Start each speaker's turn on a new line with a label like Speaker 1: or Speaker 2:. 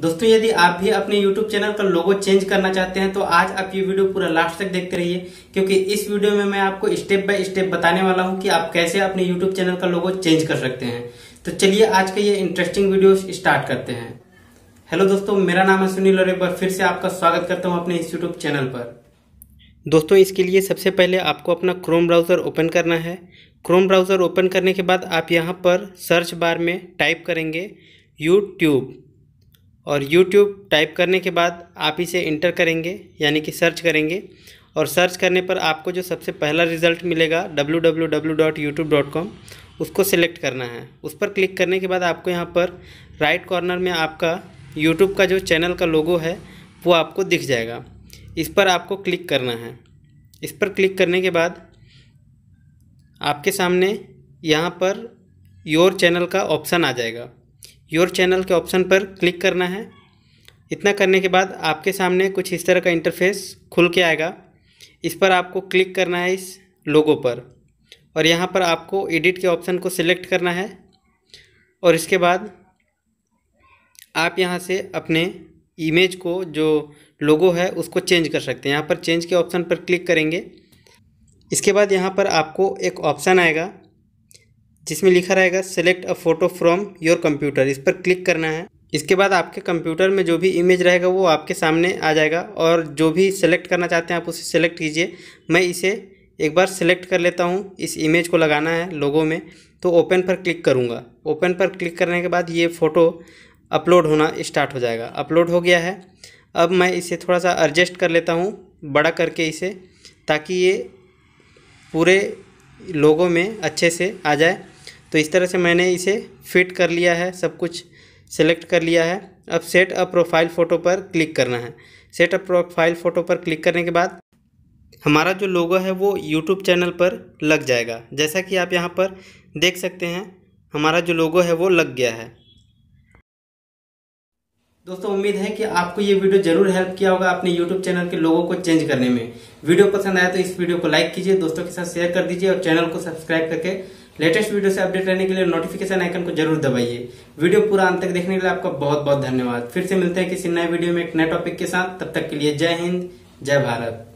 Speaker 1: दोस्तों यदि आप भी अपने YouTube चैनल का लोगो चेंज करना चाहते हैं तो आज आप ये वीडियो पूरा लास्ट तक देखते रहिए क्योंकि इस वीडियो में मैं आपको स्टेप बाय स्टेप बताने वाला हूं कि आप कैसे अपने YouTube चैनल का लोगो चेंज कर सकते हैं तो चलिए आज का ये इंटरेस्टिंग वीडियो स्टार्ट करते हैं हेलो दोस्तों मेरा नाम है सुनील और एक बार फिर से आपका स्वागत करता हूँ अपने इस यूट्यूब चैनल पर दोस्तों इसके लिए सबसे पहले आपको अपना क्रोम ब्राउज़र ओपन करना है क्रोम ब्राउज़र ओपन करने के बाद आप यहाँ पर सर्च बार में टाइप करेंगे यूट्यूब और YouTube टाइप करने के बाद आप इसे इंटर करेंगे यानी कि सर्च करेंगे और सर्च करने पर आपको जो सबसे पहला रिज़ल्ट मिलेगा www.youtube.com उसको सिलेक्ट करना है उस पर क्लिक करने के बाद आपको यहाँ पर राइट कॉर्नर में आपका यूट्यूब का जो चैनल का लोगो है वो आपको दिख जाएगा इस पर आपको क्लिक करना है इस पर क्लिक करने के बाद आपके सामने यहाँ पर योर चैनल का ऑप्शन आ जाएगा योर चैनल के ऑप्शन पर क्लिक करना है इतना करने के बाद आपके सामने कुछ इस तरह का इंटरफेस खुल के आएगा इस पर आपको क्लिक करना है इस लोगो पर और यहाँ पर आपको एडिट के ऑप्शन को सिलेक्ट करना है और इसके बाद आप यहाँ से अपने इमेज को जो लोगो है उसको चेंज कर सकते हैं यहाँ पर चेंज के ऑप्शन पर क्लिक करेंगे इसके बाद यहाँ पर आपको एक ऑप्शन आएगा जिसमें लिखा रहेगा select a photo from your computer इस पर क्लिक करना है इसके बाद आपके कंप्यूटर में जो भी इमेज रहेगा वो आपके सामने आ जाएगा और जो भी सेलेक्ट करना चाहते हैं आप उसे सेलेक्ट कीजिए मैं इसे एक बार सेलेक्ट कर लेता हूँ इस इमेज को लगाना है लोगों में तो ओपन पर क्लिक करूँगा ओपन पर क्लिक करने के बाद ये फ़ोटो अपलोड होना स्टार्ट हो जाएगा अपलोड हो गया है अब मैं इसे थोड़ा सा एडजस्ट कर लेता हूँ बड़ा करके इसे ताकि ये पूरे लोगों में अच्छे से आ जाए तो इस तरह से मैंने इसे फिट कर लिया है सब कुछ सेलेक्ट कर लिया है अब सेट अ प्रोफाइल फ़ोटो पर क्लिक करना है सेट अ प्रोफाइल फ़ोटो पर क्लिक करने के बाद हमारा जो लोगो है वो यूट्यूब चैनल पर लग जाएगा जैसा कि आप यहाँ पर देख सकते हैं हमारा जो लोगो है वो लग गया है दोस्तों उम्मीद है कि आपको ये वीडियो जरूर हेल्प किया होगा अपने यूट्यूब चैनल के लोगों को चेंज करने में वीडियो पसंद आया तो इस वीडियो को लाइक कीजिए दोस्तों के साथ शेयर कर दीजिए और चैनल को सब्सक्राइब करके लेटेस्ट वीडियो से अपडेट रहने के लिए नोटिफिकेशन आइकन को जरूर दबाइए वीडियो पूरा अंत तक देखने के लिए आपका बहुत बहुत धन्यवाद फिर से मिलते हैं किसी नए वीडियो में एक नए टॉपिक के साथ तब तक के लिए जय हिंद जय भारत